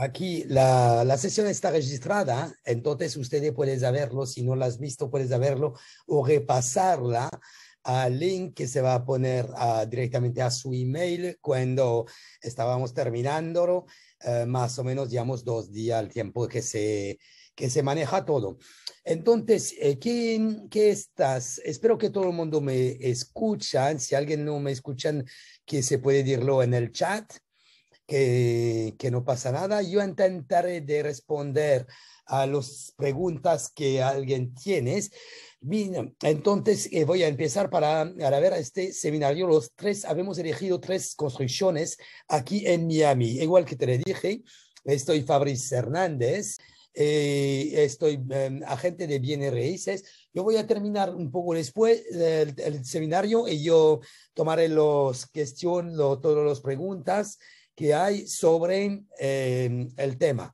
Aquí la, sesión está registrada, entonces ustedes pueden saberlo, si no la has visto, puedes saberlo o repasarla al link que se va a poner ah, directamente a su email cuando estábamos terminándolo. Eh, más o menos digamos, dos días al tiempo que se, que se maneja todo. Entonces, eh, ¿quién, ¿qué estás? Espero que todo el mundo me escucha. Si alguien no me escucha, que se puede decirlo en el chat que, no pasa nada. Yo intentaré de responder a las preguntas que alguien tienes. entonces eh, voy a empezar para, para, ver este seminario. Los tres, habemos elegido tres construcciones aquí en Miami. Igual que te le dije, estoy Fabriz Hernández, eh, estoy em, agente de bienes raíces. Yo voy a terminar un poco después del seminario y yo tomaré los cuestiones, todas las preguntas que hay sobre em, el tema.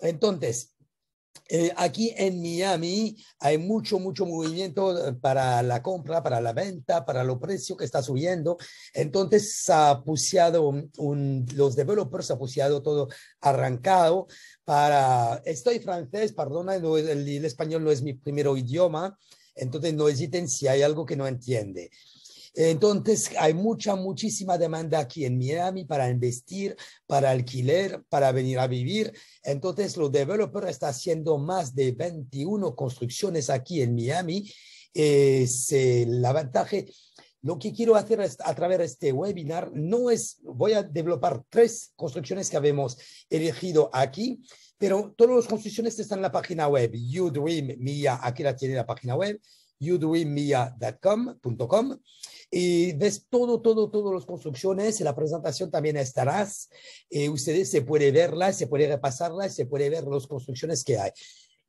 Entonces, eh, aquí en Miami hay mucho, mucho movimiento eh, para la compra, para la venta, para los precios que está subiendo. Entonces, ha un, los developers, ha pusiado todo arrancado para, estoy francés, perdona, el, el, español no es mi primer idioma, entonces no hesiten si hay algo que no entiende. Entonces, hay mucha, muchísima demanda aquí en Miami para investir, para alquiler, para venir a vivir. Entonces, los developers están haciendo más de 21 construcciones aquí en Miami. Es el eh, Lo que quiero hacer a través de este webinar no es, voy a desarrollar tres construcciones que habíamos elegido aquí, pero todas las construcciones están en la página web, Mia aquí la tiene la página web, youdreammia.com. Y ves todo, todo, todas las construcciones. En la presentación también estarás. Y eh, ustedes se puede verla se puede repasarlas, se puede ver las construcciones que hay.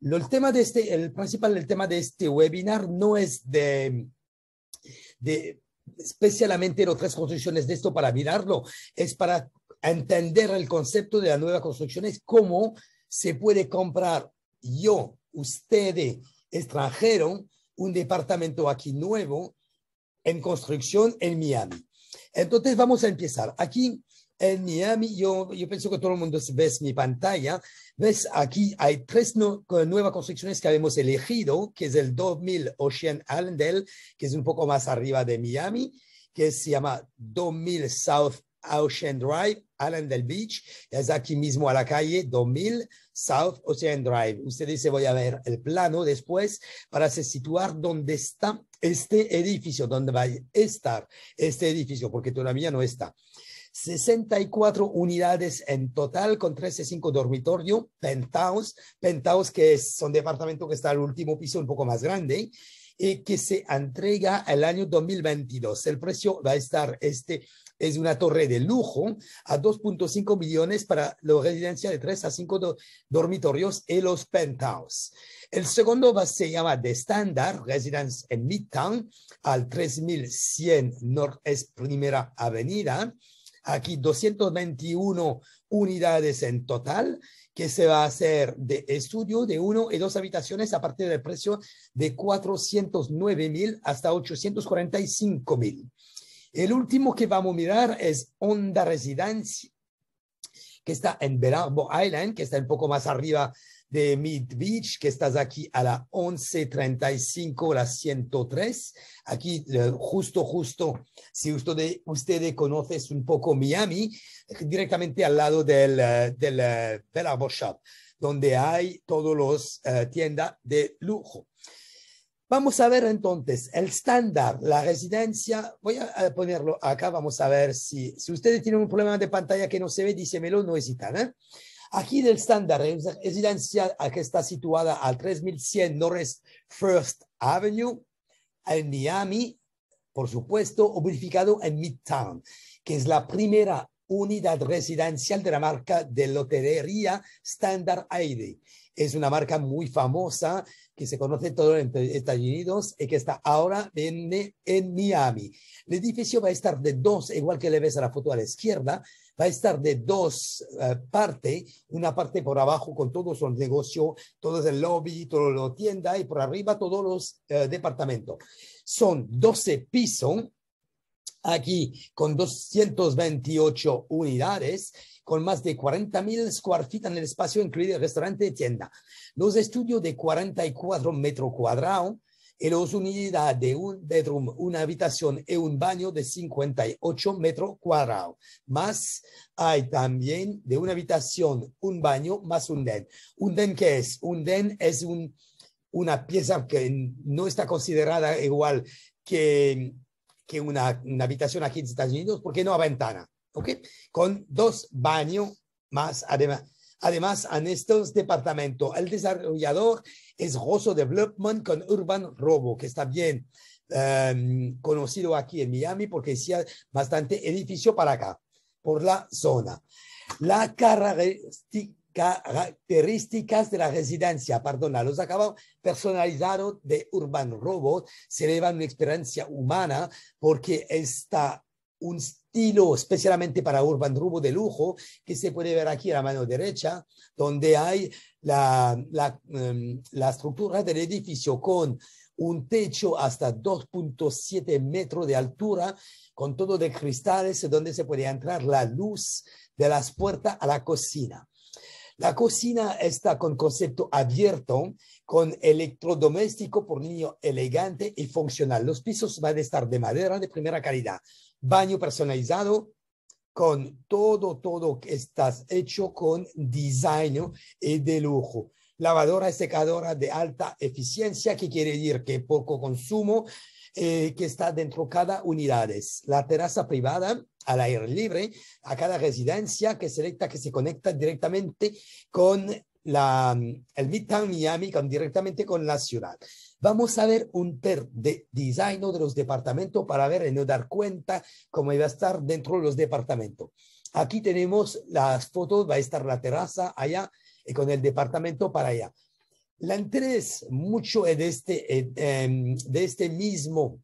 Lo, el tema de este, el principal el tema de este webinar no es de, de especialmente las tres construcciones de esto para mirarlo, es para entender el concepto de la nueva construcción, es cómo se puede comprar yo, ustedes, extranjero, un departamento aquí nuevo en construcción en Miami. Entonces vamos a empezar. Aquí en Miami, yo, yo pienso que todo el mundo ves mi pantalla. Ves aquí hay tres nuevas construcciones que habíamos elegido, que es el 2000 Ocean Allendale, que es un poco más arriba de Miami, que se llama 2000 South Ocean Drive, Allendale Beach, es aquí mismo a la calle 2000 South Ocean Drive. Ustedes se voy a ver el plano después para se situar dónde está este edificio, donde va a estar este edificio, porque todavía no está. 64 unidades en total con 13.5 dormitorio, penthouse, penthouse que es, son departamento que está al último piso un poco más grande y que se entrega el año 2022. El precio va a estar, este es una torre de lujo a 2.5 millones para la residencia de 3 a 5 dormitorios y los penthouse. El segundo va, se llama The Standard Residence en Midtown al 3100 East Primera Avenida. Aquí 221 unidades en total que se va a hacer de estudio de uno y dos habitaciones a partir del precio de 409 mil hasta 845 mil. El último que vamos a mirar es Onda Residencia, que está en Verano Island, que está un poco más arriba de Mid Beach, que estás aquí a la 11.35, la 103. Aquí, eh, justo, justo, si ustedes usted un poco Miami, directamente al lado del, eh, del, eh, del Arbor Shop, donde hay todos los tiendas de lujo. Vamos a ver entonces el estándar, la residencia. Voy a ponerlo acá, vamos a ver si, si ustedes tienen un problema de pantalla que no se ve, dísemelo, no hesitan. ¿eh? Aquí del estándar, eh, residencia que está situada al 3100 North First Avenue, en Miami, por supuesto, ubicado en Midtown, que es la primera unidad residencial de la marca de lotería Standard Aide. Es una marca muy famosa que se conoce todo en Estados Unidos y que está ahora en, en Miami. El edificio va a estar de dos, igual que le ves a la foto a la izquierda, va a estar de dos eh, partes, una parte por abajo con todos los negocios, todo el lobby, toda la tienda y por arriba todos los eh, departamentos. Son 12 pisos aquí con 228 unidades, con más de 40.000 square feet en el espacio, incluido el restaurante y tienda. Los estudios de 44 metros cuadrados en los unidades de un bedroom, una habitación y un baño de 58 metros cuadrados. Más hay también de una habitación, un baño más un den. ¿Un den qué es? Un den es un, una pieza que no está considerada igual que, que una, habitación aquí en Estados Unidos porque no hay ventana. ¿Ok? Con dos baños más además. Además, en estos departamentos, el desarrollador es Rosso Development con Urban Robo, que está bien em, conocido aquí en Miami porque es bastante edificio para acá, por la zona. Las características de la residencia, perdona, los acabamos personalizados de Urban Robot se llevan una experiencia humana porque esta un estilo especialmente para Urban Rubo de lujo, que se puede ver aquí a la mano derecha, donde hay la, la em, estructura del edificio con un techo hasta 2.7 metros de altura, con todo de cristales, donde se puede entrar la luz de las puertas a la cocina. La cocina está con concepto abierto, con electrodoméstico por niño elegante y funcional. Los pisos van a estar de madera de primera calidad, baño personalizado con todo, todo que estás hecho con diseño eh, de lujo. Lavadora secadora de alta eficiencia, que quiere decir que poco consumo, eh, que está dentro cada unidades. La terraza privada al aire libre a cada residencia que selecta que se conecta directamente con la, el Midtown Miami con, directamente con la ciudad. Vamos a ver un per de diseño de los departamentos para ver y eh, no dar cuenta cómo iba a estar dentro de los departamentos. Aquí tenemos las fotos, va a estar la terraza allá y eh, con el departamento para allá. La interés mucho eh, de este, em, de este mismo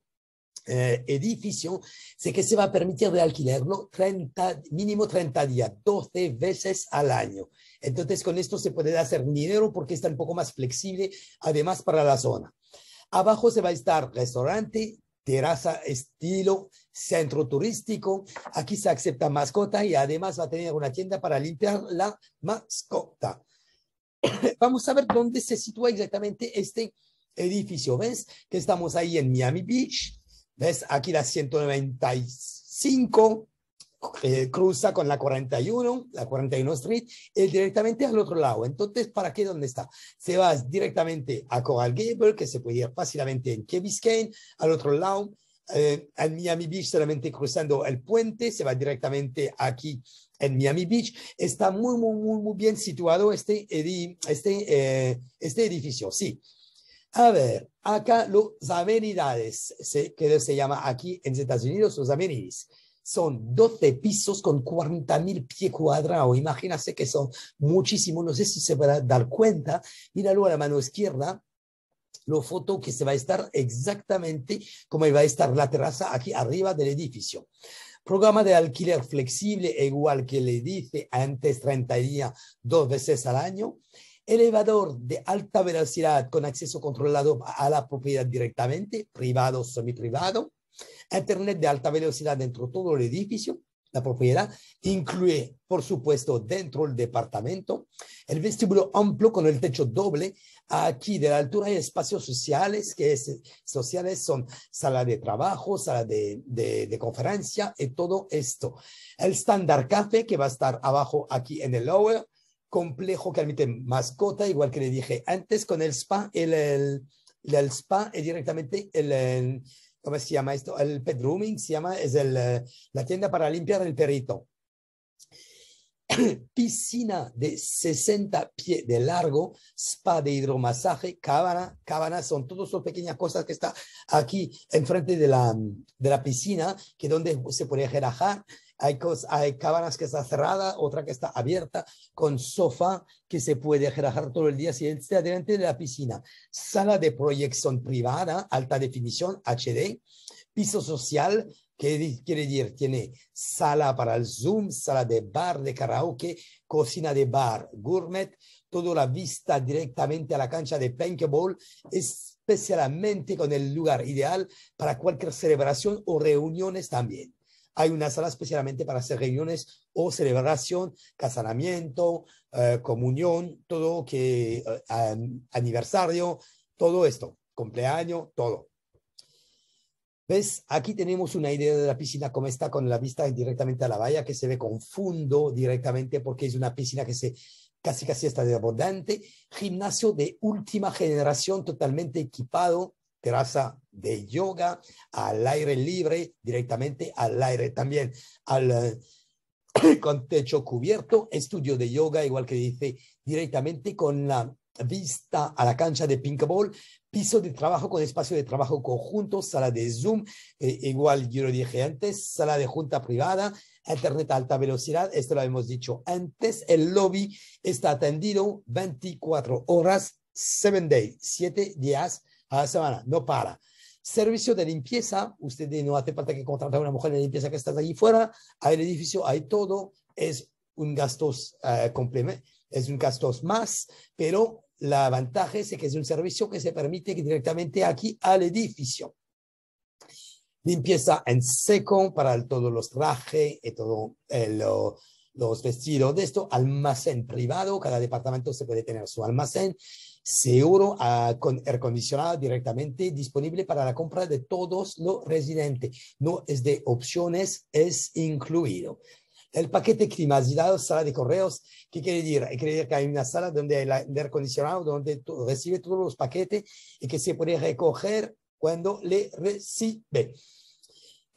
eh, edificio, sé que se va a permitir de alquilarlo 30, mínimo 30 días, 12 veces al año. Entonces, con esto se puede hacer dinero porque está un poco más flexible, además para la zona. Abajo se va a estar restaurante, terraza estilo centro turístico. Aquí se acepta mascota y además va a tener una tienda para limpiar la mascota. Vamos a ver dónde se sitúa exactamente este edificio. ¿Ves que estamos ahí en Miami Beach? ¿Ves? Aquí la 195 eh, cruza con la 41, la 41 Street, es directamente al otro lado. Entonces, ¿para qué dónde está? Se va directamente a Coral Gable, que se puede ir fácilmente en Key Biscayne, al otro lado, eh, en Miami Beach, solamente cruzando el puente, se va directamente aquí en Miami Beach. Está muy, muy, muy, muy bien situado este, este, eh, este edificio, sí. A ver, acá los amenidades, que se llama aquí en Estados Unidos, los amenities, son 12 pisos con 40.000 pies cuadrados. Imagínense que son muchísimos, no sé si se van a dar cuenta. Míralo a la mano izquierda, la foto que se va a estar exactamente como iba a estar la terraza aquí arriba del edificio. Programa de alquiler flexible, igual que le dice antes 30 días, dos veces al año elevador de alta velocidad con acceso controlado a la propiedad directamente, privado o semi-privado, Internet de alta velocidad dentro de todo el edificio, la propiedad, incluye, por supuesto, dentro del departamento, el vestíbulo amplio con el techo doble, aquí de la altura hay espacios sociales, que sociales son sala de trabajo, sala de, de, conferencia y todo esto. El estándar café que va a estar abajo aquí en el lower, complejo que admite mascota, igual que le dije antes con el spa, el, el, spa es directamente el, ¿cómo se llama esto? El pet rooming se llama, es eh, la tienda para limpiar el perrito. Piscina de 60 pies de largo, spa de hidromasaje, cabana, cabana, son todas esas pequeñas cosas que está aquí enfrente de la, de la piscina, que donde se puede relajar, hay, cámaras que está cerrada, otra que está abierta, con sofá que se puede relajar todo el día si está delante de la piscina. Sala de proyección privada, alta definición, HD. Piso social, que quiere decir, tiene sala para el Zoom, sala de bar, de karaoke, cocina de bar, gourmet, toda la vista directamente a la cancha de paintball, especialmente con el lugar ideal para cualquier celebración o reuniones también. Hay una sala especialmente para hacer reuniones o celebración, casamiento, eh, comunión, todo que eh, aniversario, todo esto, cumpleaños, todo. ¿Ves? Aquí tenemos una idea de la piscina como está con la vista directamente a la valla que se ve con fondo directamente porque es una piscina que se casi casi está de abundante. Gimnasio de última generación totalmente equipado terraza de yoga, al aire libre, directamente al aire también, al, eh, con techo cubierto, estudio de yoga, igual que dice, directamente con la vista a la cancha de ping-pong, piso de trabajo con espacio de trabajo conjunto, sala de Zoom, eh, igual yo lo dije antes, sala de junta privada, internet alta velocidad, esto lo hemos dicho antes, el lobby está atendido 24 horas, 7 days, 7 días a la semana, no para. Servicio de limpieza, ustedes no hace falta que contraten a una mujer de limpieza que está allí fuera, hay el edificio, hay todo, es un gasto eh, más, pero la ventaja es que es un servicio que se permite directamente aquí al edificio. Limpieza en seco para todos los trajes y eh, todos eh, los vestidos de esto. Almacén privado, cada departamento se puede tener su almacén seguro ah, con air acondicionado directamente disponible para la compra de todos los residentes. No es de opciones, es incluido. El paquete climatizado, sala de correos, ¿qué quiere decir? Quiere decir que hay una sala donde hay el acondicionado, donde recibe todos los paquetes y que se puede recoger cuando le recibe.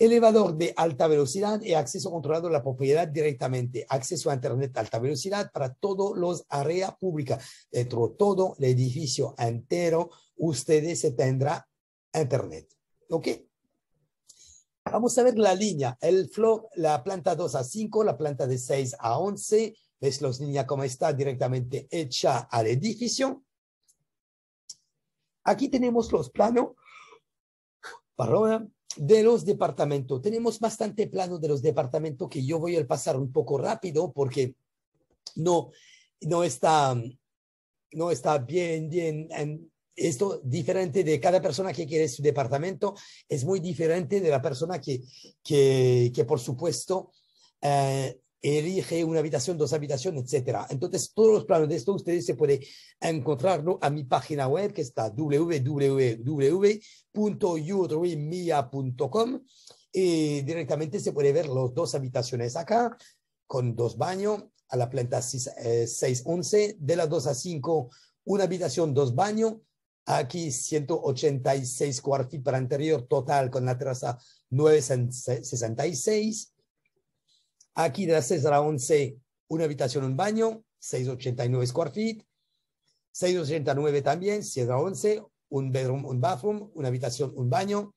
Elevador de alta velocidad y acceso controlado a la propiedad directamente. Acceso a Internet alta velocidad para todos los áreas públicas. Dentro de todo el edificio entero, ustedes se Internet. ¿Ok? Vamos a ver la línea, el flow, la planta 2 a 5, la planta de 6 a 11. ¿Ves los líneas como está directamente hecha al edificio? Aquí tenemos los planos. Perdón, de los departamentos. Tenemos bastante plano de los departamentos que yo voy a pasar un poco rápido porque no, no, está, no está bien, bien. Em, esto diferente de cada persona que quiere su departamento es muy diferente de la persona que, que, por supuesto, eh, erige una habitación, dos habitaciones, etc. Entonces, todos los planos de esto ustedes se pueden encontrarlo a mi página web que está www.youtubemia.com y directamente se puede ver las dos habitaciones acá con dos baños a la planta 611, eh, de las 2 a 5, una habitación, dos baños, aquí 186 cuartos para anterior total con la terraza 966 Aquí de la César a 11, una habitación, un baño, 689 square feet. 689 también, César a 11, un bedroom, un bathroom, una habitación, un baño.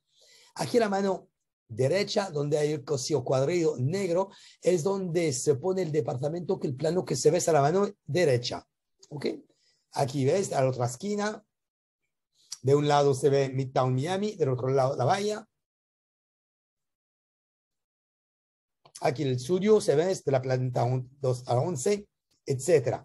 Aquí la mano derecha, donde hay el cosido cuadrillo negro, es donde se pone el departamento, que el plano que se ve es a la mano derecha. ¿Ok? Aquí ves, a la otra esquina. De un lado se ve Midtown Miami, del otro lado la bahía. aquí en el estudio se ve de la planta 2 a 11, etc.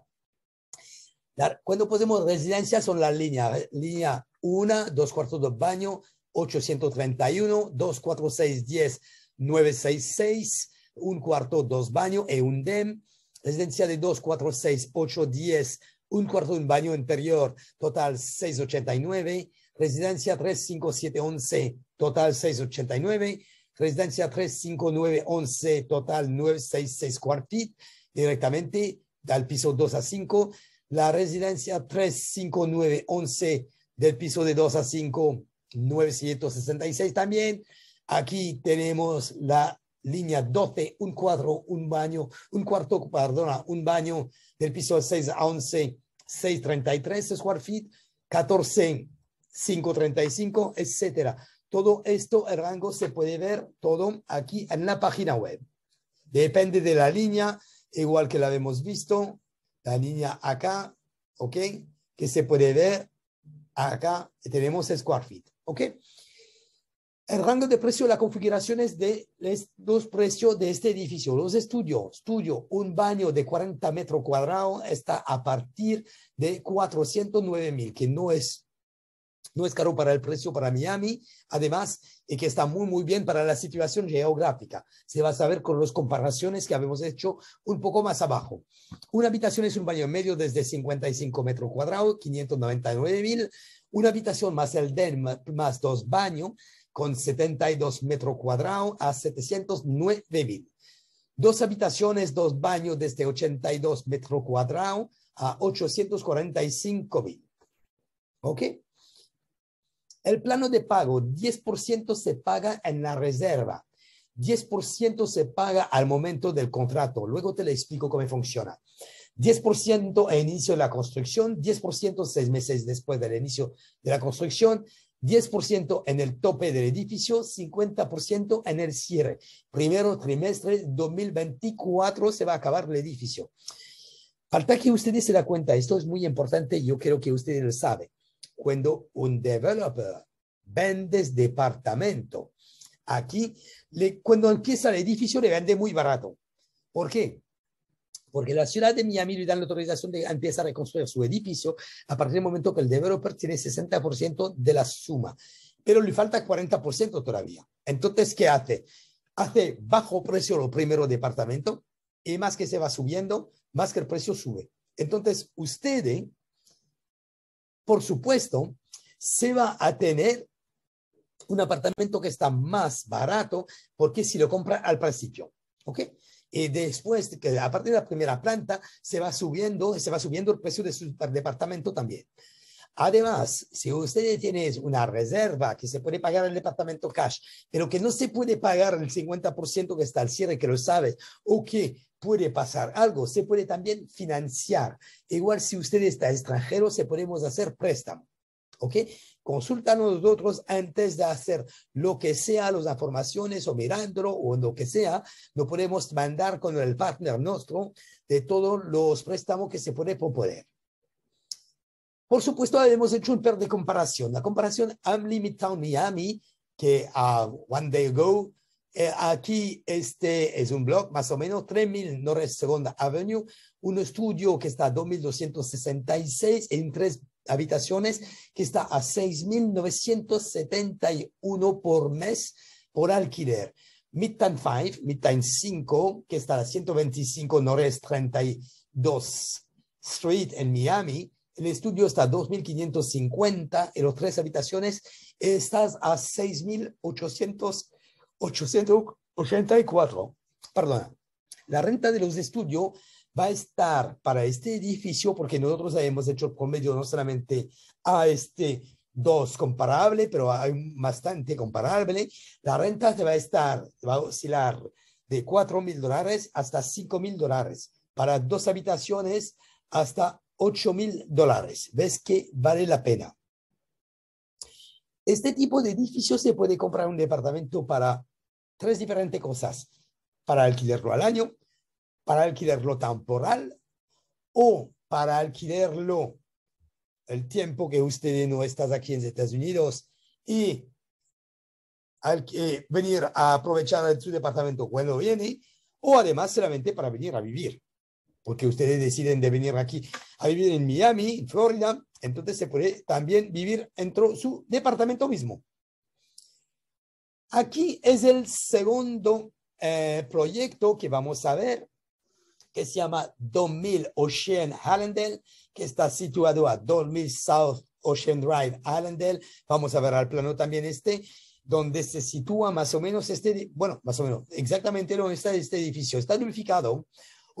Cuando ponemos residencia son las líneas, línea 1, eh, 2 cuartos de baño, 831, 2, 4, 6, 10, 9, 6, 6, 1 cuarto, 2 baño e un DEM, residencia de 2, 4, 6, 8, 10, un cuarto un baño interior, total 689, residencia 3, 7, 11, total 689, Residencia 35911, total 966 square feet, directamente del piso 2 a 5. La residencia 35911 del piso de 2 a 5, 966 también. Aquí tenemos la línea 12, un cuadro, un baño, un cuarto, perdona, un baño del piso 6 a 11, 633 square feet, 14, 535, etcétera. Todo esto, el rango se puede ver todo aquí en la página web. Depende de la línea, igual que la hemos visto, la línea acá, ¿ok? Que se puede ver acá, tenemos square feet, ¿ok? El rango de precio, de la configuración es de los precios de este edificio, los estudios, estudio, un baño de 40 metros cuadrados está a partir de 409 mil, que no es no es caro para el precio para Miami, además y eh, que está muy muy bien para la situación geográfica. Se va a saber con las comparaciones que habíamos hecho un poco más abajo. Una habitación es un baño medio desde 55 metros cuadrados, 599 mil. Una habitación más el den más dos baños con 72 metros cuadrados a 709 mil. Dos habitaciones, dos baños desde 82 metros cuadrados a 845 mil. ¿Ok? El plano de pago, 10% se paga en la reserva, 10% se paga al momento del contrato. Luego te le explico cómo funciona. 10% al inicio de la construcción, 10% seis meses después del inicio de la construcción, 10% en el tope del edificio, 50% en el cierre. Primero trimestre 2024 se va a acabar el edificio. Falta que usted se la cuenta, esto es muy importante, yo creo que usted lo sabe cuando un developer vendes departamento, aquí cuando empieza el edificio le vende muy barato. ¿Por qué? Porque la ciudad de Miami le dan la autorización de empezar a reconstruir su edificio a partir del momento que el developer tiene 60% de la suma, pero le falta 40% todavía. Entonces, ¿qué hace? Hace bajo precio los primeros departamento y más que se va subiendo, más que el precio sube. Entonces, ustedes por supuesto, se va a tener un apartamento que está más barato porque si lo compra al principio, ¿ok? Y después, que a partir de la primera planta, se va subiendo, se va subiendo el precio de su departamento también. Además, si usted tiene una reserva que se puede pagar en el departamento cash, pero que no se puede pagar el 50% que está al cierre, que lo sabe, o que puede pasar algo, se puede también financiar. Igual si usted está extranjero, se podemos hacer préstamo. ¿Ok? Consulta a nosotros antes de hacer lo que sea, las informaciones o mirándolo o lo que sea, lo podemos mandar con el partner nuestro de todos los préstamos que se puede proponer. Por supuesto, hemos hecho un par de comparación. La comparación Limit Town Miami, que a ah, One Day Ago, eh, aquí este es un blog más o menos 3000 North Segunda Avenue, un estudio que está a 2266 en tres habitaciones, que está a 6.971 por mes por alquiler. Midtown 5, Midtown 5, que está a 125 North 32 Street en Miami, el estudio está a 2.550 en las tres habitaciones, estás a 6.884. Perdón. la renta de los estudios va a estar para este edificio, porque nosotros hemos hecho promedio no solamente a este dos comparable, pero hay bastante comparable, la renta se va a estar, va a oscilar de 4 mil dólares hasta cinco mil dólares para dos habitaciones hasta 8 mil dólares. Ves que vale la pena. Este tipo de edificio se puede comprar un departamento para tres diferentes cosas. Para alquilarlo al año, para alquilarlo temporal o para alquilarlo el tiempo que usted no estás aquí en Estados Unidos y eh, venir a aprovechar su departamento cuando viene o además solamente para venir a vivir porque ustedes deciden de venir aquí a vivir en Miami, en Florida, entonces se puede también vivir dentro su departamento mismo. Aquí es el segundo eh, proyecto que vamos a ver, que se llama 2000 Ocean Allendale, que está situado a 2000 South Ocean Drive, Allendale. Vamos a ver al plano también este, donde se sitúa más o menos este, bueno, más o menos exactamente donde está este edificio. Está unificado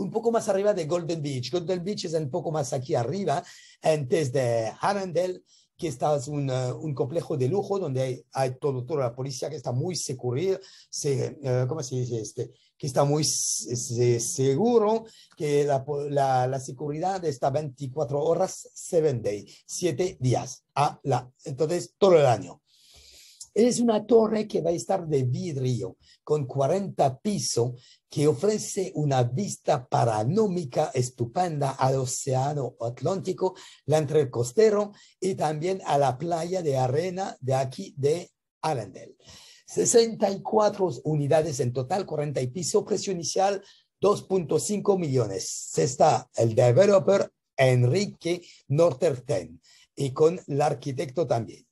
un poco más arriba de Golden Beach. Golden Beach es un poco más aquí arriba, antes de Arendelle, que está uh, un, complejo de lujo donde hay, hay todo, toda la policía que está muy seguro, se, uh, Este? que está muy seguro, que la, la, seguridad está 24 horas, 7 day, 7 días, a la, entonces todo el año. Es una torre que va a estar de vidrio con 40 pisos que ofrece una vista paranómica estupenda al océano Atlántico, la costero y también a la playa de arena de aquí de Arendelle. 64 unidades en total, 40 pisos, precio inicial 2.5 millones. Está el developer Enrique Norterten y con el arquitecto también.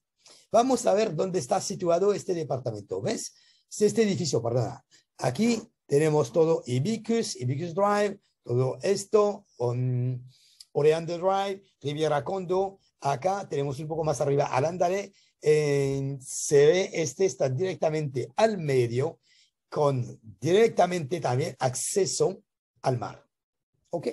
Vamos a ver dónde está situado este departamento. ¿Ves? Este edificio, perdona. Aquí tenemos todo Ibicus, Ibicus Drive, todo esto, on, Drive, Riviera Condo. Acá tenemos un poco más arriba Alándale. se ve, este está directamente al medio, con directamente también acceso al mar. ¿Ok?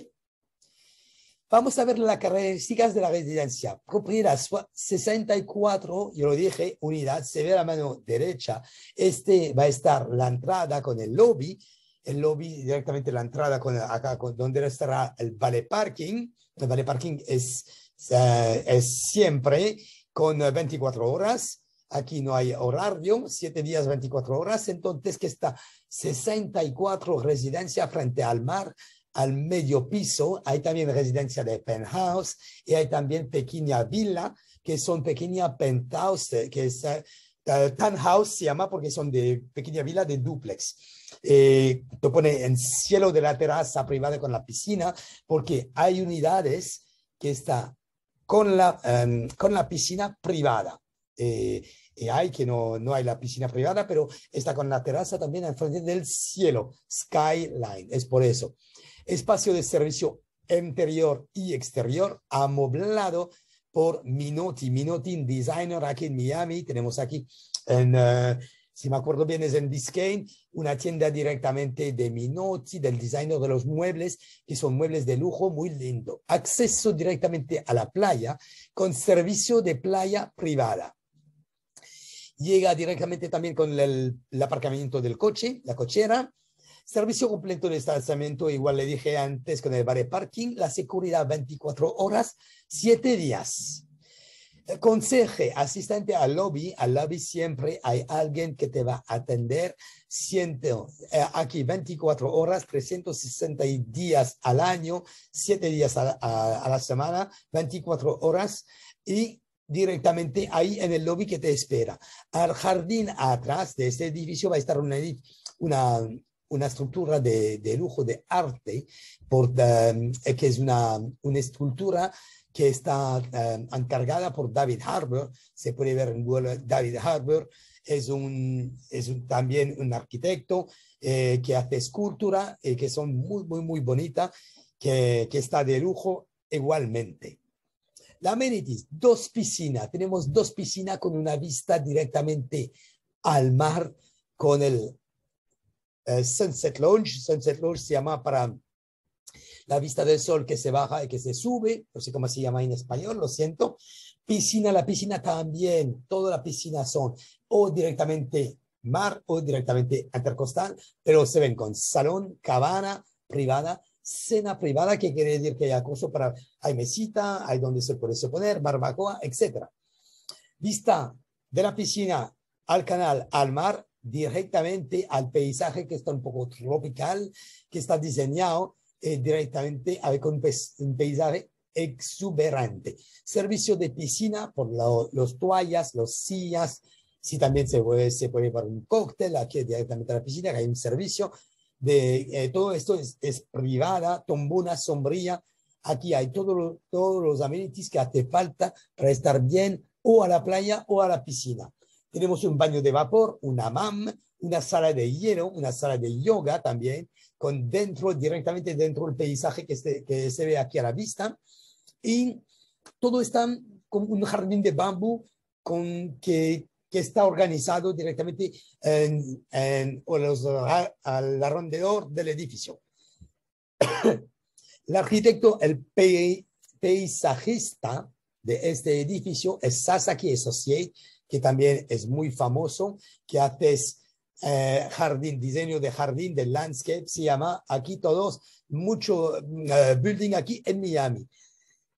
Vamos a ver las características de la residencia. Propiedad 64, yo lo dije, unidad, se ve la mano derecha. Este va a estar la entrada con el lobby, el lobby directamente la entrada con acá con, donde estará el vale parking. El vale parking es, eh, es siempre con 24 horas. Aquí no hay horario, 7 días, 24 horas. Entonces, que está 64 residencia frente al mar al medio piso, hay también residencia de penthouse y hay también pequeña villa, que son pequeña penthouse, eh, que es eh, eh, tan house se llama porque son de pequeña villa de duplex. Eh, te pone en cielo de la terraza privada con la piscina, porque hay unidades que están con la, em, con la piscina privada y hay que no, hay la piscina privada, pero está con la terraza también al frente del cielo, skyline, es por eso. Espacio de servicio interior y exterior amoblado por Minotti, Minotti Designer aquí en Miami, tenemos aquí en... Eh, si me acuerdo bien, es en Biscayne, una tienda directamente de Minotti, del diseño de los muebles, que son muebles de lujo muy lindo. Acceso directamente a la playa con servicio de playa privada llega directamente también con el, aparcamiento del coche, la cochera, servicio completo de estacionamiento, igual le dije antes con el bar parking, la seguridad 24 horas, 7 días. El eh, asistente al lobby, al lobby siempre hay alguien que te va a atender eh, aquí 24 horas, 360 días al año, 7 días a, a la semana, 24 horas y directamente ahí en el lobby que te espera. Al jardín atrás de este edificio va a estar una, estructura de, lujo de arte, por, em, que es una, una escultura que está em, encargada por David Harbour, se puede ver en Google, David Harbour es, es también un arquitecto eh, que hace escultura eh, que son muy, muy, muy bonitas, que, que está de lujo igualmente. La amenities, dos piscinas. Tenemos dos piscinas con una vista directamente al mar, con el eh, Sunset Lounge. Sunset Lounge se llama para la vista del sol que se baja y que se sube. No sé cómo se llama en español, lo siento. Piscina, la piscina también. toda la piscina son o directamente mar o directamente intercostal, pero se ven con salón, cabana privada Cena privada, que quiere decir que hay acoso para, hay mesita, hay donde se puede poner, barbacoa, etc. Vista de la piscina al canal, al mar, directamente al paisaje que está un poco tropical, que está diseñado eh, directamente con un paisaje exuberante. Servicio de piscina por los toallas, los sillas, si también se puede, se puede llevar un cóctel aquí directamente a la piscina, que hay un servicio, de eh, todo esto es, privada, tombona, sombría. Aquí hay todos todos los amenities que hace falta para estar bien o a la playa o a la piscina. Tenemos un baño de vapor, una mam, una sala de hielo, una sala de yoga también, con dentro, directamente dentro del paisaje que se, que se ve aquí a la vista. Y todo está con un jardín de bambú con que está organizado directamente en, los, al alrededor del edificio. El arquitecto, el paisajista de este edificio es Sasaki Associate, que también es muy famoso, que hace eh, jardín, diseño de jardín, de landscape, se llama aquí todos, mucho eh, building aquí en Miami.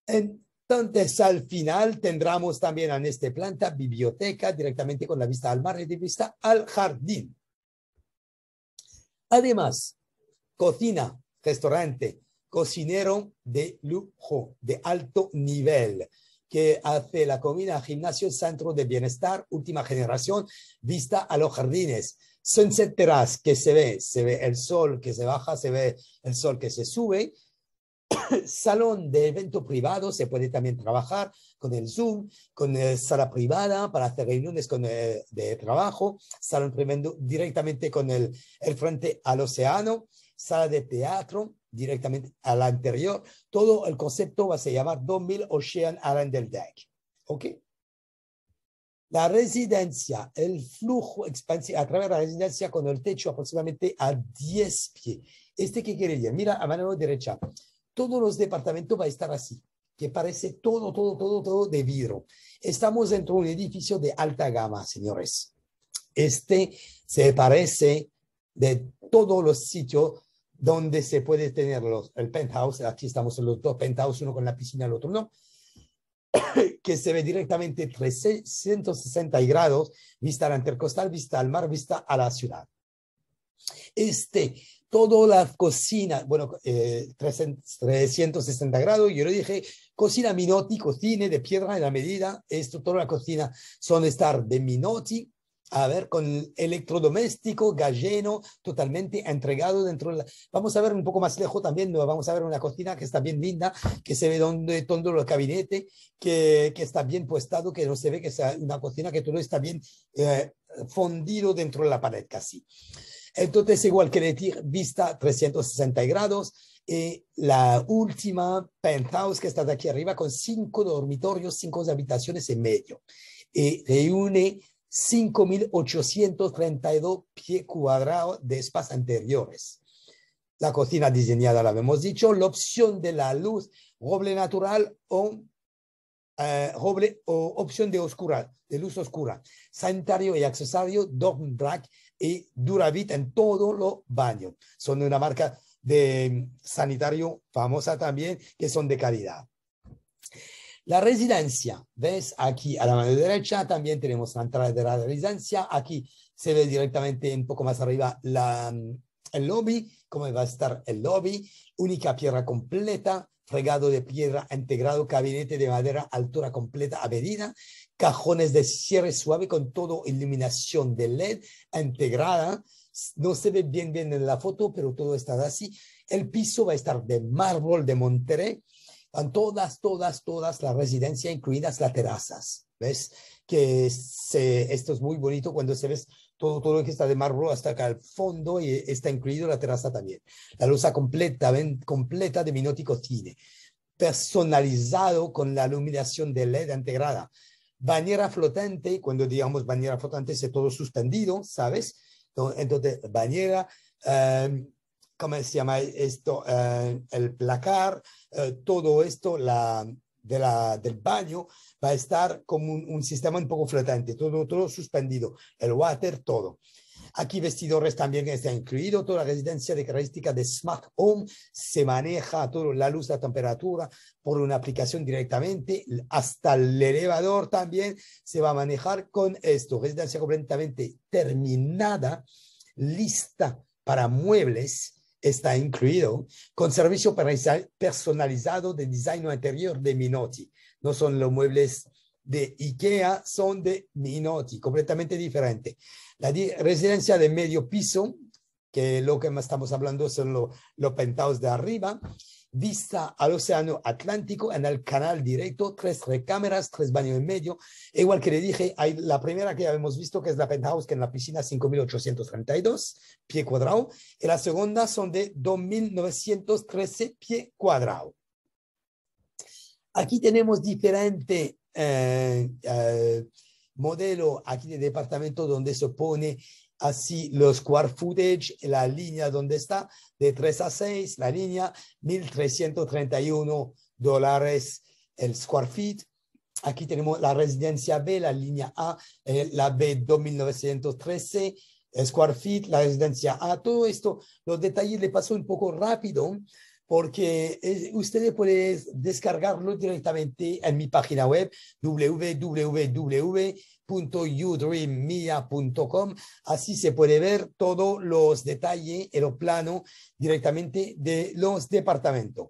En entonces, al final tendremos también en esta planta biblioteca directamente con la vista al mar y de vista al jardín. Además, cocina, restaurante, cocinero de lujo, de alto nivel, que hace la comida, gimnasio, centro de bienestar, última generación, vista a los jardines. Sunset Terrace, que se ve, se ve el sol que se baja, se ve el sol que se sube, salón de evento privado, se puede también trabajar con el Zoom, con eh, sala privada para hacer reuniones eh, de trabajo, salón tremendo directamente con el, frente al océano, sala de teatro directamente al anterior. Todo el concepto va a se llamar 2000 Ocean Del Deck. ¿Ok? La residencia, el flujo expansivo a través de la residencia con el techo aproximadamente a 10 pies. ¿Este qué quiere decir? Mira a mano derecha todos los departamentos va a estar así, que parece todo, todo, todo, todo de vidrio. Estamos dentro de un edificio de alta gama, señores. Este se parece de todos los sitios donde se puede tener los, el penthouse, aquí estamos en los dos penthouse, uno con la piscina, el otro no, que se ve directamente 360 grados, vista al intercostal, vista al mar, vista a la ciudad. Este Toda la cocina, bueno, 360 eh, grados, yo le dije, cocina Minotti, cocine de piedra en la medida, esto, toda la cocina son de estar de Minotti, a ver, con electrodoméstico galleno totalmente entregado dentro de la... Vamos a ver un poco más lejos también, vamos a ver una cocina que está bien linda, que se ve donde todo el gabinete, que, está bien puestado, que no se ve que sea una cocina que todo está bien eh, fundido dentro de la pared casi. Entonces, igual que decir vista 360 grados. Y eh, la última, penthouse, que está de aquí arriba, con cinco dormitorios, cinco habitaciones en medio. Eh, y reúne 5.832 pies cuadrados de espacios anteriores. La cocina diseñada, la hemos dicho, la opción de la luz, roble natural o, eh, o opción de, oscura, de luz oscura. Sanitario y accesorio, dorm rack y Duravit en todos los baños. Son de una marca de mm, sanitario famosa también, que son de calidad. La residencia, ves aquí a la mano derecha, también tenemos la entrada de la residencia. Aquí se ve directamente un poco más arriba la, mm, el lobby, cómo va a estar el lobby. Única piedra completa, fregado de piedra integrado, gabinete de madera, altura completa a medida, cajones de cierre suave con todo iluminación de LED integrada. No se ve bien bien en la foto, pero todo está así. El piso va a estar de mármol de Monterrey. Van todas, todas, todas las residencias, incluidas las terrazas. ¿Ves? Que esto es muy bonito cuando se ve todo, todo lo que está de mármol hasta acá al fondo y está incluido la terraza también. La luz completa, completa de Minótico Cine, personalizado con la iluminación de LED integrada bañera flotante, cuando digamos bañera flotante es todo suspendido, ¿sabes? Entonces, bañera, em, ¿cómo se llama esto? Em, el placar, eh, todo esto la, de la, del baño va a estar como un, sistema un poco flotante, todo, todo suspendido, el water, todo. Aquí vestidores también está incluido. Toda la residencia de característica de Smart Home se maneja todo, la luz, la temperatura por una aplicación directamente. Hasta el elevador también se va a manejar con esto. Residencia completamente terminada, lista para muebles está incluido, con servicio personalizado de diseño interior de Minotti. No son los muebles de IKEA son de Minotti, completamente diferente. La residencia de medio piso, que lo que más estamos hablando son los lo penthouse de arriba, vista al océano Atlántico en el canal directo, tres recámaras, tres baños en medio. Igual que le dije, hay la primera que ya hemos visto, que es la penthouse, que en la piscina 5.832 pie cuadrado, y la segunda son de 2.913 pie cuadrado. Aquí tenemos diferente eh, eh, modelo aquí de departamento donde se pone así los square footage, la línea donde está, de 3 a 6, la línea 1.331 dólares el square feet. Aquí tenemos la residencia B, la línea A, eh, la B 2913 square feet, la residencia A, todo esto, los detalles le pasó un poco rápido, porque eh, ustedes pueden descargarlo directamente en mi página web www.udreammia.com. Así se puede ver todos los detalles, los plano directamente de los departamentos.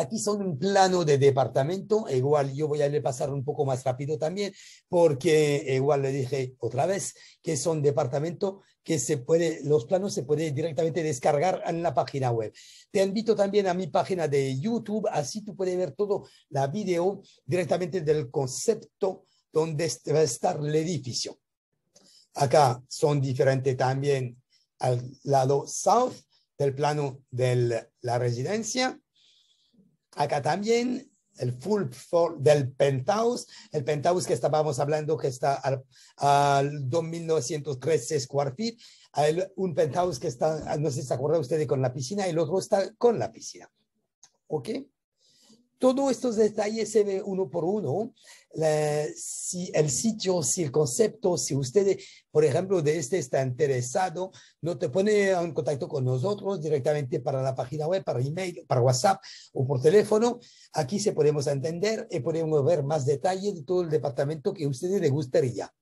Aquí son un plano de departamento, igual yo voy a pasar un poco más rápido también, porque eh, igual le dije otra vez que son departamentos que se puede, los planos se pueden directamente descargar en la página web. Te invito también a mi página de YouTube, así tú puedes ver todo la video directamente del concepto donde va a estar el edificio. Acá son diferentes también al lado south del plano de la residencia Acá también el full del penthouse, el penthouse que estábamos hablando que está al, 2913 square feet, un penthouse que está, no sé si se acuerda usted, con la piscina, el otro está con la piscina. ¿Ok? Todos estos detalles se ve uno por uno. si el sitio, si el concepto, si usted, por ejemplo, de este está interesado, no te pone en contacto con nosotros directamente para la página web, para email, para WhatsApp o por teléfono. Aquí se podemos entender y podemos ver más detalles de todo el departamento que a ustedes le gustaría.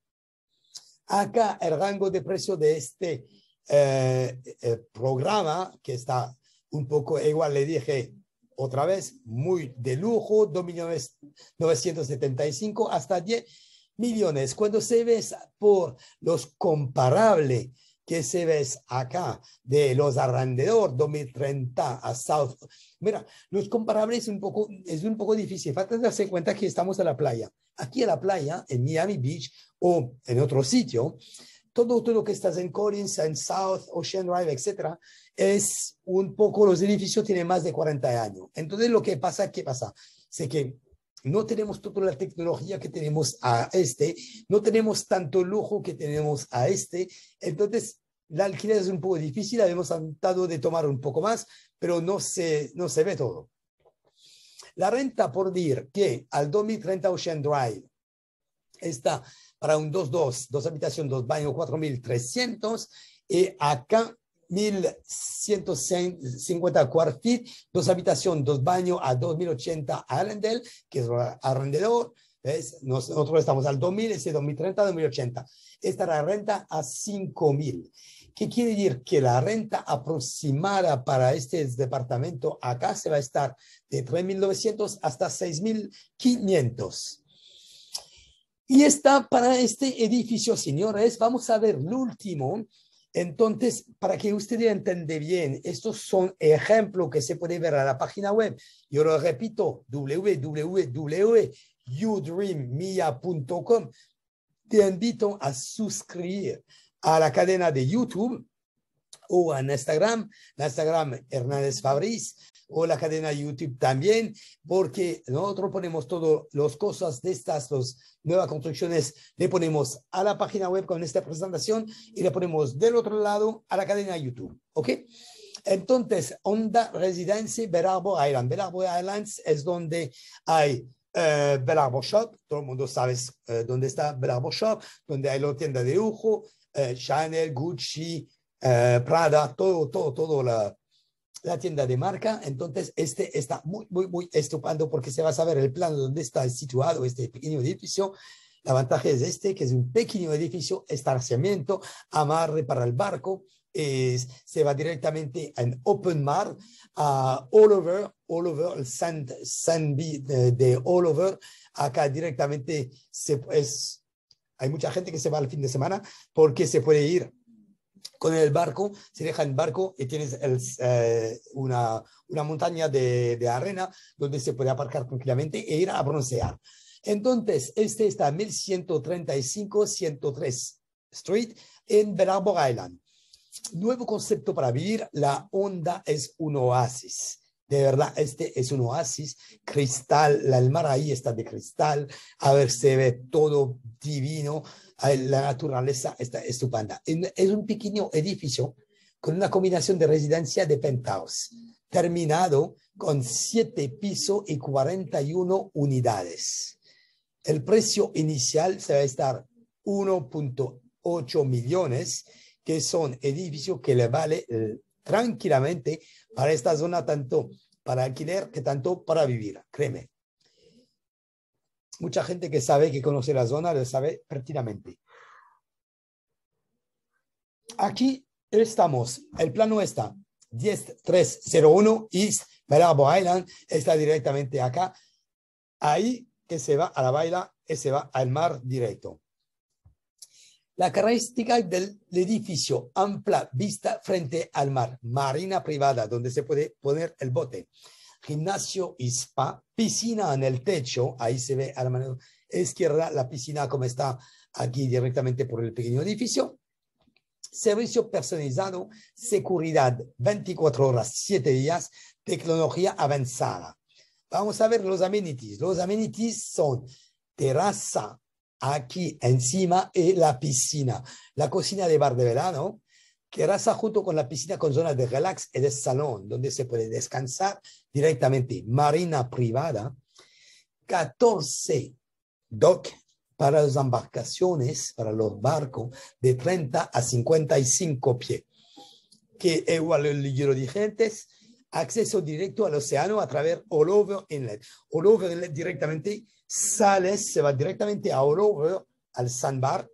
Acá el rango de precio de este eh, eh, programa, que está un poco igual, le dije, otra vez, muy de lujo, 2.975 hasta 10 millones. Cuando se ve por los comparables que se ves acá de los arrendadores 2030 a South. Mira, los comparables es un poco, es un poco difícil. Falta darse cuenta que estamos a la playa. Aquí en la playa, en Miami Beach o en otro sitio, todo, todo lo que estás en Collins, en South, Ocean Drive, etcétera, es un poco, los edificios tienen más de 40 años. Entonces lo que pasa, ¿qué pasa? Es que no tenemos toda la tecnología que tenemos a este, no tenemos tanto lujo que tenemos a este. Entonces la alquiler es un poco difícil, habíamos tratado de tomar un poco más, pero no se, no se ve todo. La renta por dir que al 2030 Ocean Drive está para un 2-2, dos habitaciones, dos baños, 4.300 y eh, acá 1.150 cuartos dos habitaciones, dos baños a 2.080 Allendale, que es arrendador. Nosotros estamos al 2.000, ese 2030, 2080. Esta es la renta a 5.000. ¿Qué quiere decir? Que la renta aproximada para este departamento acá se va a estar de 3.900 hasta 6.500. Y está para este edificio, señores. Vamos a ver el último entonces, para que usted entienda bien, estos son ejemplos que se pueden ver en la página web. Yo lo repito, www.youdreammia.com. Te invito a suscribir a la cadena de YouTube o a Instagram, Instagram Hernández Fabriz o la cadena YouTube también, porque nosotros ponemos todas las cosas de estas, dos Nuevas Construcciones, le ponemos a la página web con esta presentación y le ponemos del otro lado a la cadena YouTube. ¿Ok? Entonces, Onda Residencia, Belarbo Island. Belarbo Islands es donde hay eh, Belarbo Shop. Todo el mundo sabe eh, dónde está Belarbo Shop, donde hay la tienda de lujo, Channel, eh, Chanel, Gucci, eh, Prada, todo, todo, todo la, la tienda de marca, entonces este está muy, muy, muy estupendo porque se va a saber el plan donde está situado este pequeño edificio. La ventaja es este, que es un pequeño edificio, estanciamiento, amarre para el barco, se va directamente en open mar a all over, all over el sand, sand de, all over. Acá directamente hay mucha gente que se va al fin de semana porque se puede ir con el barco, se deja en barco y tienes eh, una, montaña de, arena donde se puede aparcar tranquilamente e ir a broncear. Entonces, este está 1135-103 Street en harbor Island. Nuevo concepto para vivir, la onda es un oasis. De verdad, este es un oasis, cristal, la ahí está de cristal, a ver, se ve todo divino, la naturaleza está estupenda. Es un pequeño edificio con una combinación de residencia de penthouse, terminado con siete pisos y 41 unidades. El precio inicial se va a estar 1.8 millones, que son edificios que le vale tranquilamente para esta zona, tanto para alquiler que tanto para vivir, créeme. Mucha gente que sabe, que conoce la zona, lo sabe pertinamente. Aquí estamos, el plano está, 10301 East Barabo Island, está directamente acá, ahí que se va a la baila, que se va al mar directo. La característica del edificio, amplia vista frente al mar, marina privada donde se puede poner el bote, gimnasio y spa, piscina en el techo, ahí se ve a la mano izquierda la piscina como está aquí directamente por el pequeño edificio, servicio personalizado, seguridad 24 horas, 7 días, tecnología avanzada. Vamos a ver los amenities. Los amenities son terraza aquí encima es la piscina. La cocina de bar de verano, que raza junto con la piscina con zonas de relax, y el salón donde se puede descansar directamente, marina privada, 14 dock para las embarcaciones, para los barcos de 30 a 55 pies, que igual el ligero de gentes, acceso directo al océano a través all over inlet. All over inlet directamente sales, se va directamente a Oro, al sandbar.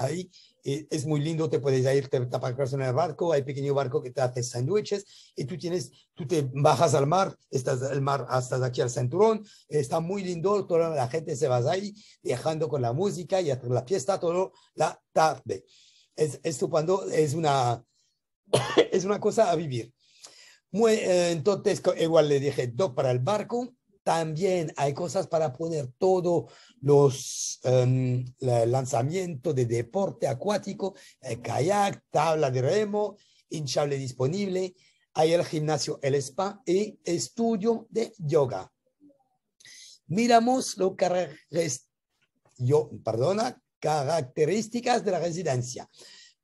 Ahí eh, es muy lindo, te puedes ir, te, tapas en el barco, hay pequeño barco que te hace sándwiches y tú tienes, tú te bajas al mar, estás el mar hasta ah, aquí al cinturón, está muy lindo, toda la gente se va ahí viajando con la música y hacer la fiesta toda la tarde. Es estupendo, es una, es una cosa a vivir. Eh, entonces, igual le dije, dos para el barco, también hay cosas para poner todos los em, lanzamientos de deporte acuático, eh, kayak, tabla de remo, hinchable disponible. Hay el gimnasio, el spa y estudio de yoga. Miramos lo yo, perdona, características de la residencia.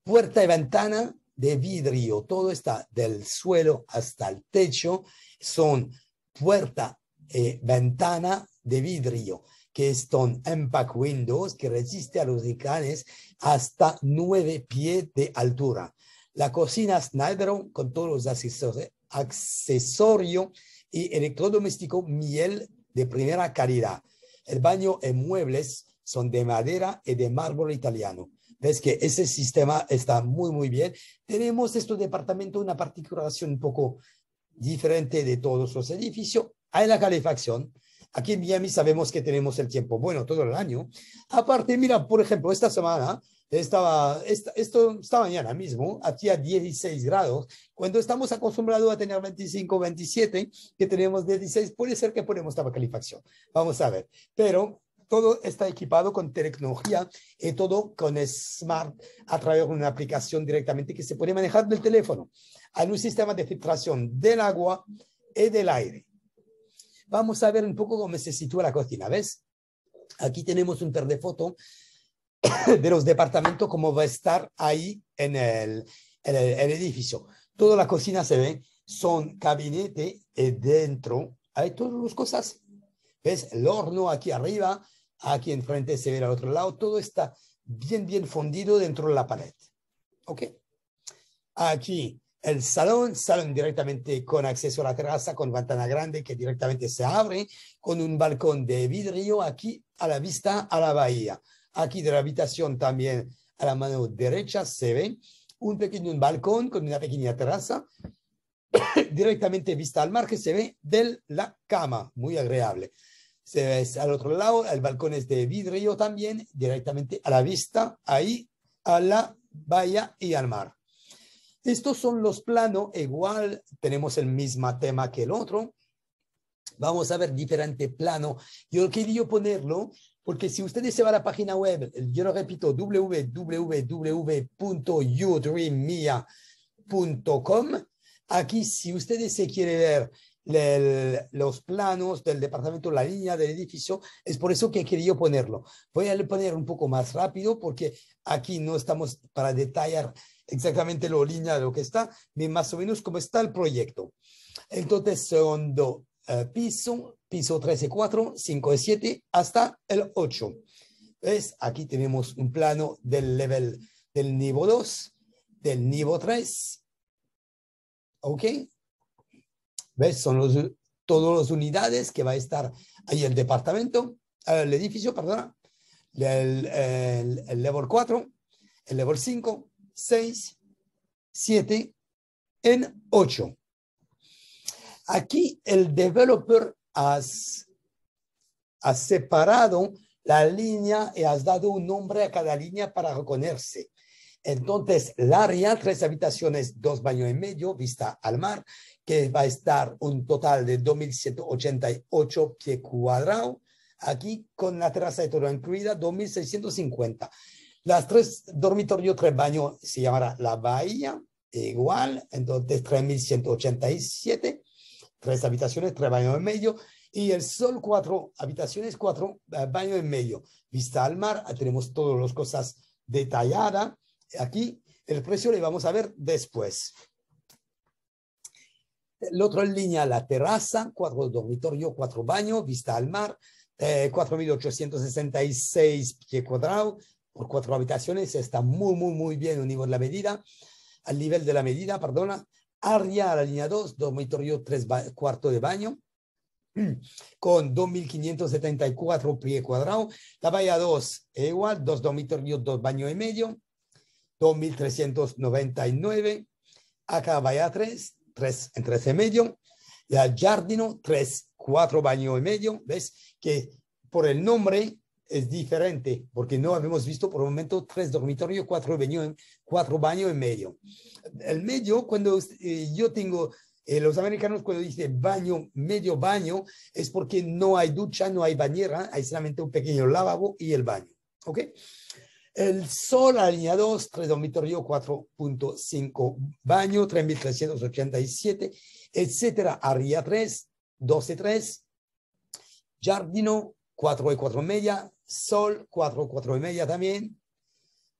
Puerta y ventana de vidrio, todo está del suelo hasta el techo. Son puerta eh, ventana de vidrio, que es son impact windows, que resiste a los ricanes hasta nueve pies de altura. La cocina Snyder con todos los accesorios accesorio y electrodoméstico miel de primera calidad. El baño y e muebles son de madera y de mármol italiano. Ves que ese sistema está muy, muy bien. Tenemos este departamento una particularización un poco diferente de todos los edificios hay ah, la calefacción. Aquí en Miami sabemos que tenemos el tiempo bueno todo el año. Aparte, mira, por ejemplo, esta semana estaba, esta, esto, esta mañana mismo, hacía 16 grados. Cuando estamos acostumbrados a tener 25, 27, que tenemos 16, puede ser que ponemos esta calefacción. Vamos a ver. Pero todo está equipado con tecnología y todo con Smart a través de una aplicación directamente que se puede manejar del teléfono. Hay un sistema de filtración del agua y del aire vamos a ver un poco cómo se sitúa la cocina. ¿Ves? Aquí tenemos un par de fotos de los departamentos, cómo va a estar ahí en el, edificio. Toda la cocina se ve, son gabinetes y eh, dentro hay todas las cosas. ¿Ves? El horno aquí arriba, aquí enfrente se ve al otro lado, todo está bien, bien fundido dentro de la pared. ¿Ok? Aquí el salón, salón directamente con acceso a la terraza, con ventana grande que directamente se abre, con un balcón de vidrio aquí a la vista a la bahía. Aquí de la habitación también a la mano derecha se ve un pequeño balcón con una pequeña terraza directamente vista al mar que se ve de la cama, muy agradable. Se ve al otro lado, el balcón es de vidrio también, directamente a la vista, ahí a la bahía y al mar. Estos son los planos, igual tenemos el mismo tema que el otro. Vamos a ver diferente plano. Yo quería ponerlo porque si ustedes se van a la página web, yo lo repito, www.udreammia.com, aquí si ustedes se quieren ver los planos del departamento, la línea del edificio, es por eso que quería ponerlo. Voy a poner un poco más rápido porque aquí no estamos para detallar exactamente la línea de lo que está, ni más o menos cómo está el proyecto. Entonces, segundo eh, piso, piso 13 4, 5 y 7, hasta el 8. ¿Ves? Pues, aquí tenemos un plano del level del nivel 2, del nivel 3. ¿Ok? ¿Ves? Son los, todas las unidades que va a estar ahí el departamento, el edificio, perdona, el, el level 4, el level 5, 6, 7 en 8. Aquí el developer has, ha separado la línea y has dado un nombre a cada línea para reconocerse. Entonces, el área, tres habitaciones, dos baños y medio, vista al mar, que va a estar un total de 2.188 pies cuadrados, aquí con la terraza de toro incluida, 2.650. Las tres dormitorios, tres baños, se llamará La Bahía, igual, entonces 3.187, tres habitaciones, tres baños en medio, y el sol cuatro habitaciones, cuatro eh, baños en medio. Vista al mar, tenemos todas las cosas detalladas. Aquí el precio le vamos a ver después. El otro en línea, la terraza, cuatro dormitorios, cuatro baños, vista al mar, 4.866 pie cuadrado, por cuatro habitaciones, está muy, muy, muy bien unido nivel de la medida, al nivel de la medida, perdona, área a la línea 2, dormitorio, tres cuarto de baño, con 2.574 pie cuadrado, la valla 2 es igual, dos dormitorios, dos baños y medio, 2.399, acá valla 3, 3 en 3 y medio, y al jardino 3, 4 baños y medio, ¿ves? Que por el nombre es diferente, porque no habíamos visto por el momento tres dormitorios, cuatro, baños, cuatro baños en medio. El medio, cuando eh, yo tengo, eh, los americanos cuando dice baño, medio baño, es porque no hay ducha, no hay bañera, hay solamente un pequeño lavabo y el baño. ¿Ok? El sol 2 tres dormitorios, 4.5 baño, 3.387, etcétera. tres, 3, 12.3, Jardino 4 y 4 media, Sol 4, 4 y media también.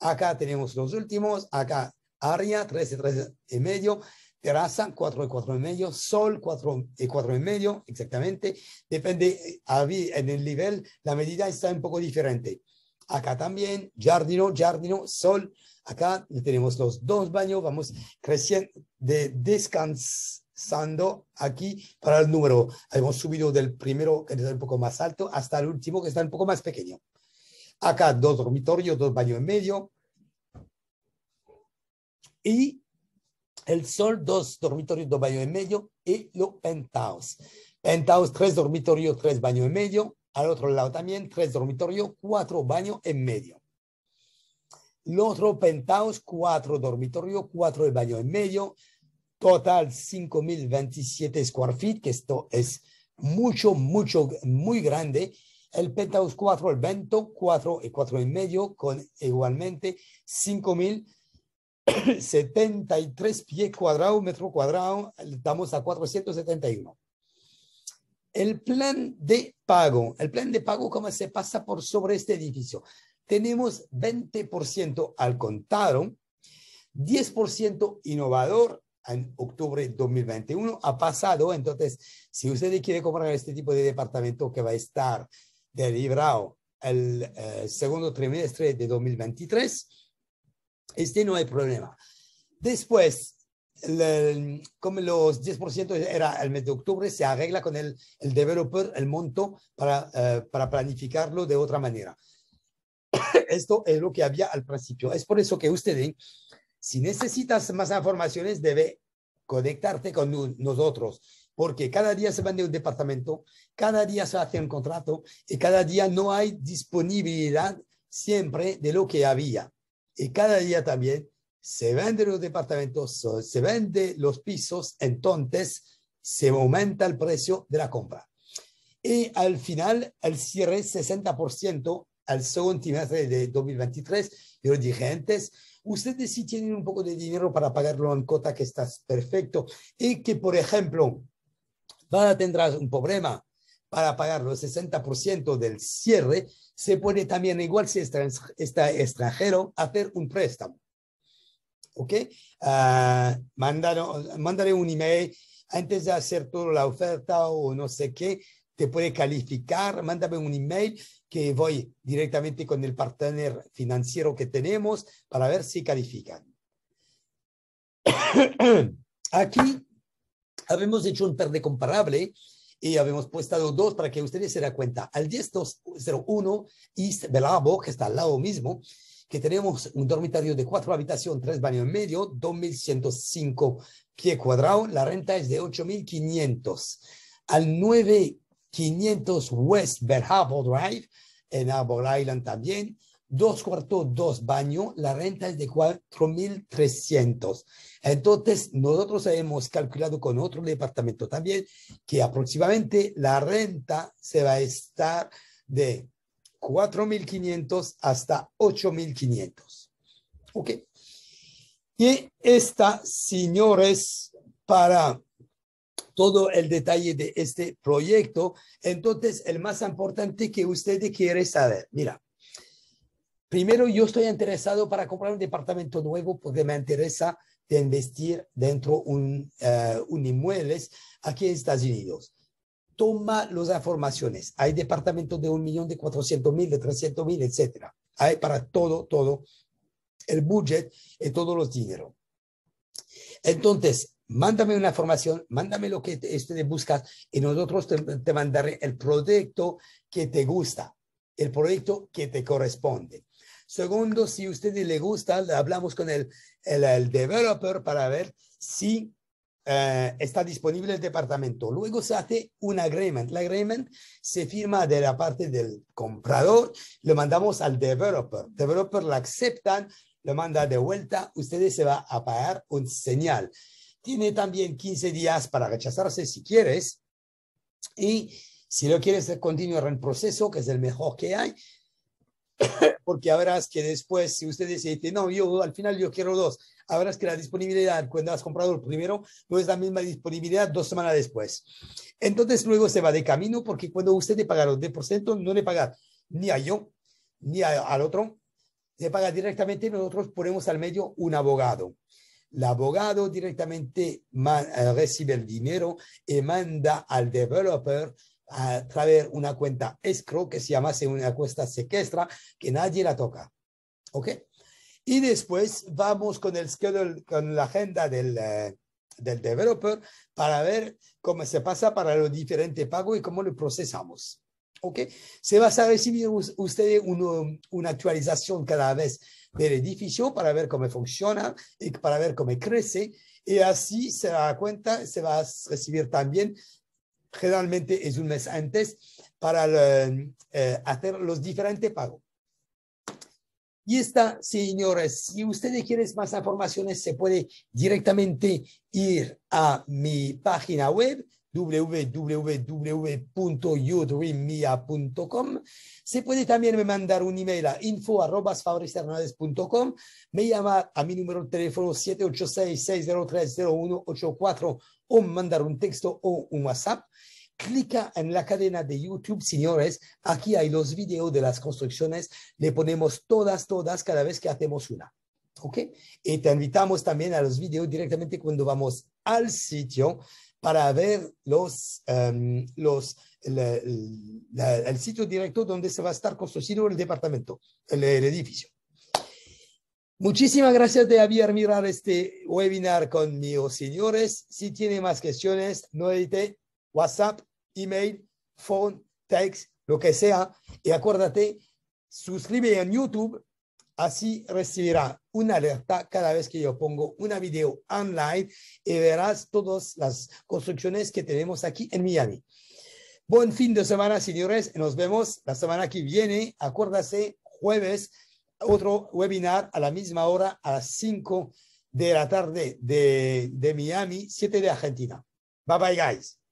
Acá tenemos los últimos. Acá área 13, 13 y medio. Terraza 4 y 4 y medio. Sol 4 y 4 y medio, exactamente. Depende en el nivel, la medida está un poco diferente. Acá también, jardino, jardino, sol. Acá tenemos los dos baños. Vamos creciendo de descanso sando aquí para el número. Hemos subido del primero, que está un poco más alto, hasta el último, que está un poco más pequeño. Acá dos dormitorios, dos baños en medio. Y el sol, dos dormitorios, dos baños en medio. Y los penthouse. Penthouse, tres dormitorios, tres baños en medio. Al otro lado también, tres dormitorios, cuatro baños en medio. El otro penthouse, cuatro dormitorios, cuatro baños en medio total 5.027 square feet, que esto es mucho, mucho, muy grande. El penthouse 4, el vento 4 y 4 y medio, con igualmente 5.073 pies cuadrados, metro cuadrado, estamos a 471. El plan de pago, el plan de pago, ¿cómo se pasa por sobre este edificio? Tenemos 20% al contado, 10% innovador, en octubre de 2021. Ha pasado, entonces, si usted quiere comprar este tipo de departamento que va a estar deliberado el eh, segundo trimestre de 2023, este no hay problema. Después, el, como los 10% era el mes de octubre, se arregla con el, el developer el monto para, eh, para planificarlo de otra manera. Esto es lo que había al principio. Es por eso que ustedes si necesitas más informaciones, debe conectarte con nosotros, porque cada día se vende un departamento, cada día se hace un contrato y cada día no hay disponibilidad siempre de lo que había. Y cada día también se venden los departamentos, se venden los pisos, entonces se aumenta el precio de la compra. Y al final, el cierre 60% al segundo trimestre de 2023, yo lo dije antes, ustedes sí tienen un poco de dinero para pagarlo en cota, que estás perfecto, y que, por ejemplo, a tendrás un problema para pagar los 60% del cierre, se puede también, igual si está extranjero, hacer un préstamo. ¿Ok? Ah, mandaré un email antes de hacer toda la oferta o no sé qué, te puede calificar, mándame un email que voy directamente con el partner financiero que tenemos para ver si califican. Aquí habíamos hecho un par comparable y habíamos puesto dos para que ustedes se den cuenta. Al 10201 East Belabo, que está al lado mismo, que tenemos un dormitorio de cuatro habitaciones, tres baños y medio, 2105 pie cuadrados, la renta es de 8500. Al 9 500 West Berhavo Drive, en Arbor Island también. Dos cuartos, dos baños, la renta es de 4.300. Entonces, nosotros hemos calculado con otro departamento también que aproximadamente la renta se va a estar de 4.500 hasta 8.500. Ok. Y esta, señores, para todo el detalle de este proyecto. Entonces, el más importante que usted quiere saber, mira, primero yo estoy interesado para comprar un departamento nuevo porque me interesa de investir dentro un, eh, un inmuebles aquí en Estados Unidos. Toma las informaciones. Hay departamentos de un millón, de 300,000, mil, de mil, etcétera. Hay para todo, todo el budget y todos los dineros. Entonces, mándame una formación, mándame lo que te, este, busca y nosotros te, te mandaré el proyecto que te gusta, el proyecto que te corresponde. Segundo, si a usted le gusta, hablamos con el, el, developer para ver si eh, está disponible el departamento. Luego se hace un agreement. El agreement se firma de la parte del comprador, lo mandamos al developer. Developer lo aceptan, lo manda de vuelta, ustedes se va a pagar un señal tiene también 15 días para rechazarse si quieres. Y si lo quieres continuar el proceso, que es el mejor que hay, porque habrás que después, si usted dice, no, yo al final yo quiero dos, habrás que la disponibilidad cuando has comprado el primero no es la misma disponibilidad dos semanas después. Entonces luego se va de camino porque cuando usted le paga los 10%, no le paga ni a yo ni al otro, se paga directamente, nosotros ponemos al medio un abogado. El abogado directamente eh, recibe el dinero y manda al developer a través una cuenta escrow que se llama una cuenta secuestra, que nadie la toca. ¿Ok? Y después vamos con el schedule, con la agenda del, eh, del developer para ver cómo se pasa para los diferentes pagos y cómo lo procesamos. ¿Ok? Se va a recibir ustedes una actualización cada vez del edificio para ver cómo funciona y para ver cómo crece. Y así se da cuenta, se va a recibir también, generalmente es un mes antes, para eh, hacer los diferentes pagos. Y esta, señores, si ustedes quieren más informaciones, se puede directamente ir a mi página web www.youtube.com Se puede también me mandar un email a info.favoristernales.com. me llama a mi número de teléfono 786-603-0184 o mandar un texto o un WhatsApp. Clica en la cadena de YouTube, señores. Aquí hay los videos de las construcciones. Le ponemos todas, todas cada vez que hacemos una. ¿Ok? Y eh, te invitamos también a los videos directamente cuando vamos al sitio para ver los, em, los, el sitio directo donde se va a estar construido el departamento, el, edificio. Muchísimas gracias de haber mirado este webinar conmigo, señores. Si tiene más cuestiones, no edite WhatsApp, email, phone, text, lo que sea. Y acuérdate, suscríbete en YouTube Así recibirá una alerta cada vez que yo pongo una video online y verás todas las construcciones que tenemos aquí en Miami. Buen fin de semana, señores. Nos vemos la semana que viene. Acuérdase, jueves, otro webinar a la misma hora, a las 5 de la tarde de, de Miami, 7 de Argentina. Bye bye, guys.